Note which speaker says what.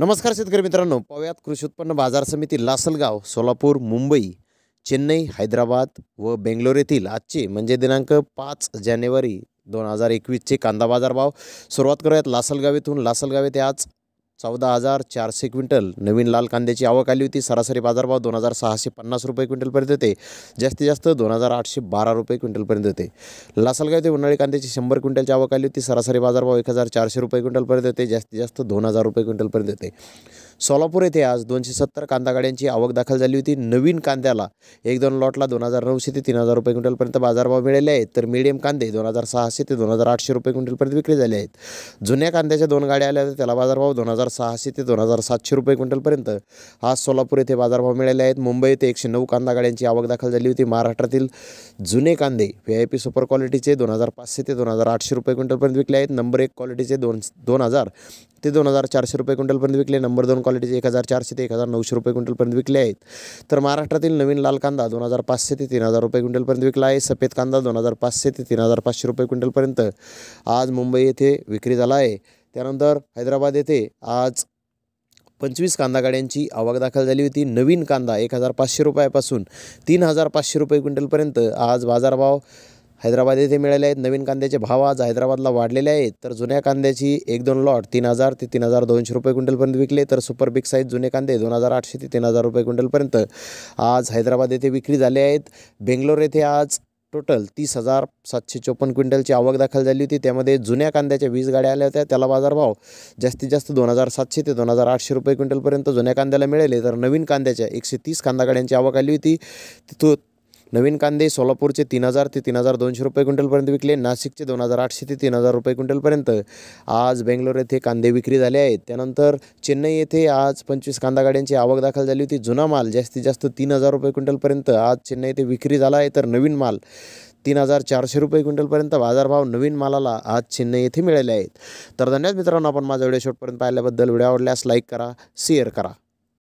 Speaker 1: नमस्कार शेतकरी मित्रांनो पाहुयात कृषी उत्पन्न बाजार समिती लासलगाव सोलापूर मुंबई चेन्नई हैदराबाद व बेंगलोर येथील आजचे म्हणजे दिनांक पाच जानेवारी दोन हजार एकवीसचे कांदा भाव सुरुवात करूयात लासलगाव येथून लासलगाव येथे आज चौदा हजार चारशे क्विंटल नवीन लाल कांद्याची आवक आली होती सरासरी बाजारभाव दोन हजार सहाशे पन्नास रुपये क्विंटलपर्यंत होते जास्तीत जास्त दोन हजार आठशे बारा रुपये क्विंटलपर्यंत होते लासलगाव ते उन्हाळी कांद्याची शंभर क्विंटलची आवक आली होती सरासरी बाजारभाव एक हजार चारशे रुपये क्विंटलपर्यंत होते जास्तीत जास्त दोन हजार रुपये क्विंटलपर्यंत होते सोलापूर येथे आज दोनशे सत्तर कांदा गाड्यांची आवक दाखल झाली होती नवीन कांद्याला एक दोन लॉटला दोन हजार नऊशे ते तीन हजार रुपये क्विंटलपर्यंत बाजारभाव मिळाले आहेत तर मीडियम कांदे दोन हजार सहाशे ते दोन हजार आठशे रुपये क्विंटलपर्यंत विक्री झाले आहेत जुन्या कांद्याच्या दोन गाड्या आल्या तर त्याला बाजारभाव दोन हजार सहाशे ते दोन हजार सातशे रुपये क्विंटलपर्यंत आज सोलापूर येथे बाजारभाव मिळाले आहेत मुंबई येथे एकशे नऊ कांदा गाड्यांची आवक दाखल झाली होती महाराष्ट्रातील जुने कांदे व्ही आय पी सुपर क्वालिटीचे दोन हजार पाचशे ते दोन हजार आठशे रुपये क्विंटलपर्यंत विकले आहेत नंबर एक क्वालिटीचे दोन दोन हजार ते दोन हजार चारशे रुपये क्विंटलपर्यंत विकले नंबर दोन क्वालिटीचे एक हजार चारशे ते एक हजार नऊशे रुपये क्विंटलपर्यंत विकले आहेत तर महाराष्ट्रातील नवीन लाल कांदा दोन हजार पाचशे ते तीन हजार रुपये क्विंटलपर्यंत विकला आहे सफेद कांदा दोन हजार पाचशे ते तीन हजार पाचशे रुपये क्विंटलपर्यंत आज मुंबई येथे विक्री झाला आहे त्यानंतर हैदराबाद येथे आज पंचवीस कांदा गाड्यांची आवक दाखल झाली होती नवीन कांदा एक हजार पाचशे रुपयापासून तीन हजार पाचशे रुपये क्विंटलपर्यंत आज बाजारभाव हैदराबाद येथे मिळाले आहेत नवीन कांद्याचे भाव आज हैदराबादला वाढलेले आहेत तर जुन्या कांद्याची एक दोन लॉट तीन हजार ते तीन हजार दोनशे रुपये क्विंटलपर्यंत विकले तर सुपर बिग साईज जुने कांदे दोन हजार आठशे ते तीन हजार रुपये क्विंटलपर्यंत आज हैदराबाद येथे विक्री झाले आहेत बेंगलोर येथे आज टोटल तीस हजार सातशे चोपन्न क्विंटलची आवक दाखल झाली होती त्यामध्ये जुन्या कांद्याच्या वीस गाड्या आल्या होत्या त्याला बाजारभाव जास्तीत जास्त दोन हजार सातशे ते दोन हजार आठशे रुपये क्विंटलपर्यंत जुन्या कांद्याला मिळाले तर नवीन कांद्याच्या एकशे तीस कांदा गाड्यांची आवक आली होती तिथून नवीन कांदे सोलापूरचे तीन हजार ते तीन हजार दोनशे रुपये क्विंटलपर्यंत विकले नाशिकचे दोन हजार आठशे ते तीन हजार रुपये क्विंटलपर्यंत आज बेंगलोर येथे कांदे विक्री झाले आहेत त्यानंतर चेन्नई येथे आज पंचवीस कांदा गाड्यांची आवक दाखल झाली होती जुना माल जास्तीत जास्त तीन हजार रुपये क्विंटलपर्यंत आज चेन्नई येथे विक्री झाला आहे तर नवीन माल तीन हजार चारशे रुपये क्विंटलपर्यंत बाजारभाव नवीन मालाला आज चेन्नई येथे मिळाले आहेत तर धन्यवाद मित्रांनो आपण माझा व्हिडिओ शॉटपर्यंत पाहिल्याबद्दल व्हिडिओ आवडल्यास लाईक करा शेअर करा